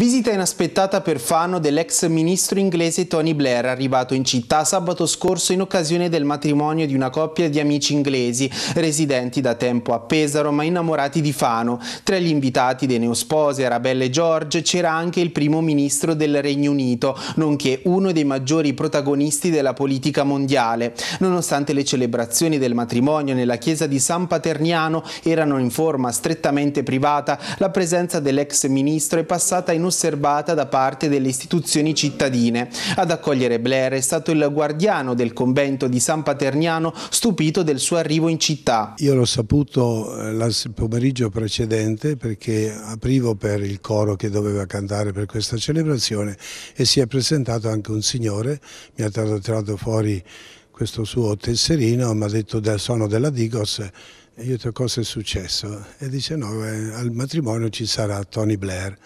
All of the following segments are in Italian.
Visita inaspettata per Fano dell'ex ministro inglese Tony Blair, arrivato in città sabato scorso in occasione del matrimonio di una coppia di amici inglesi, residenti da tempo a Pesaro ma innamorati di Fano. Tra gli invitati dei neosposi, Arabelle e George c'era anche il primo ministro del Regno Unito, nonché uno dei maggiori protagonisti della politica mondiale. Nonostante le celebrazioni del matrimonio nella chiesa di San Paterniano erano in forma strettamente privata, la presenza dell'ex ministro è passata in osservata da parte delle istituzioni cittadine. Ad accogliere Blair è stato il guardiano del convento di San Paterniano stupito del suo arrivo in città. Io l'ho saputo il eh, pomeriggio precedente perché aprivo per il coro che doveva cantare per questa celebrazione e si è presentato anche un signore, mi ha tirato fuori questo suo tesserino, mi ha detto sono della Digos e io ho detto cosa è successo e dice no, eh, al matrimonio ci sarà Tony Blair.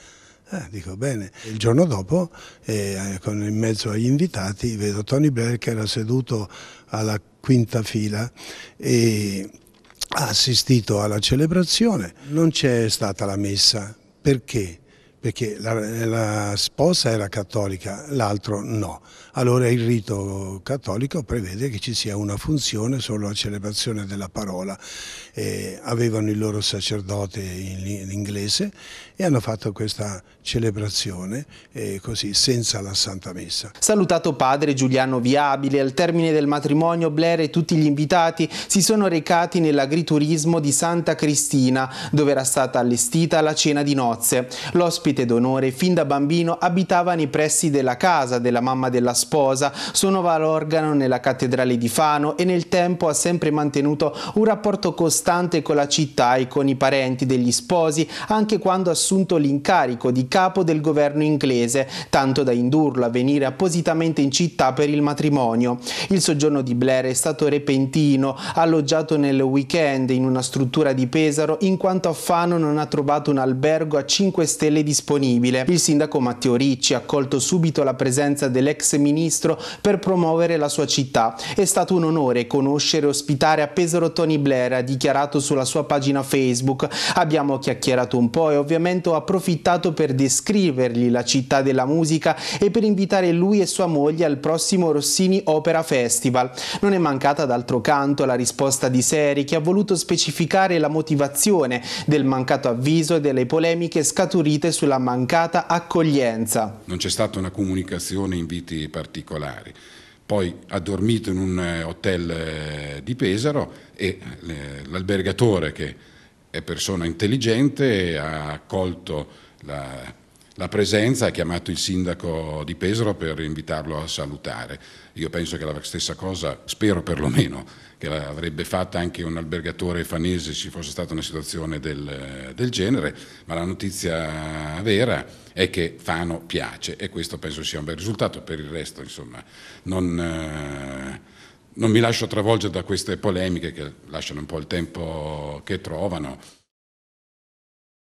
Ah, dico bene. Il giorno dopo, eh, in mezzo agli invitati, vedo Tony Blair che era seduto alla quinta fila e ha assistito alla celebrazione. Non c'è stata la messa. Perché? perché la, la sposa era cattolica, l'altro no. Allora il rito cattolico prevede che ci sia una funzione solo la celebrazione della parola. Eh, avevano il loro sacerdote in, in, inglese e hanno fatto questa celebrazione eh, così senza la Santa Messa. Salutato padre Giuliano Viabile, al termine del matrimonio Blair e tutti gli invitati si sono recati nell'agriturismo di Santa Cristina, dove era stata allestita la cena di nozze. L'ospite ospite d'onore fin da bambino abitava nei pressi della casa della mamma della sposa, suonava l'organo nella cattedrale di Fano e nel tempo ha sempre mantenuto un rapporto costante con la città e con i parenti degli sposi anche quando ha assunto l'incarico di capo del governo inglese, tanto da indurlo a venire appositamente in città per il matrimonio. Il soggiorno di Blair è stato repentino, alloggiato nel weekend in una struttura di Pesaro in quanto a Fano non ha trovato un albergo a 5 stelle disponibile disponibile. Il sindaco Matteo Ricci ha accolto subito la presenza dell'ex ministro per promuovere la sua città. È stato un onore conoscere e ospitare a Pesaro Tony Blair, ha dichiarato sulla sua pagina Facebook. Abbiamo chiacchierato un po' e ovviamente ho approfittato per descrivergli la città della musica e per invitare lui e sua moglie al prossimo Rossini Opera Festival. Non è mancata d'altro canto la risposta di Seri che ha voluto specificare la motivazione del mancato avviso e delle polemiche scaturite sulla la mancata accoglienza. Non c'è stata una comunicazione, inviti particolari. Poi ha dormito in un eh, hotel eh, di Pesaro e eh, l'albergatore, che è persona intelligente, ha accolto la la presenza ha chiamato il sindaco di Pesaro per invitarlo a salutare. Io penso che la stessa cosa, spero perlomeno, che l'avrebbe fatta anche un albergatore fanese se ci fosse stata una situazione del, del, genere, ma la notizia vera è che Fano piace e questo penso sia un bel risultato. Per il resto, insomma, non... Eh, non mi lascio travolgere da queste polemiche che lasciano un po' il tempo che trovano.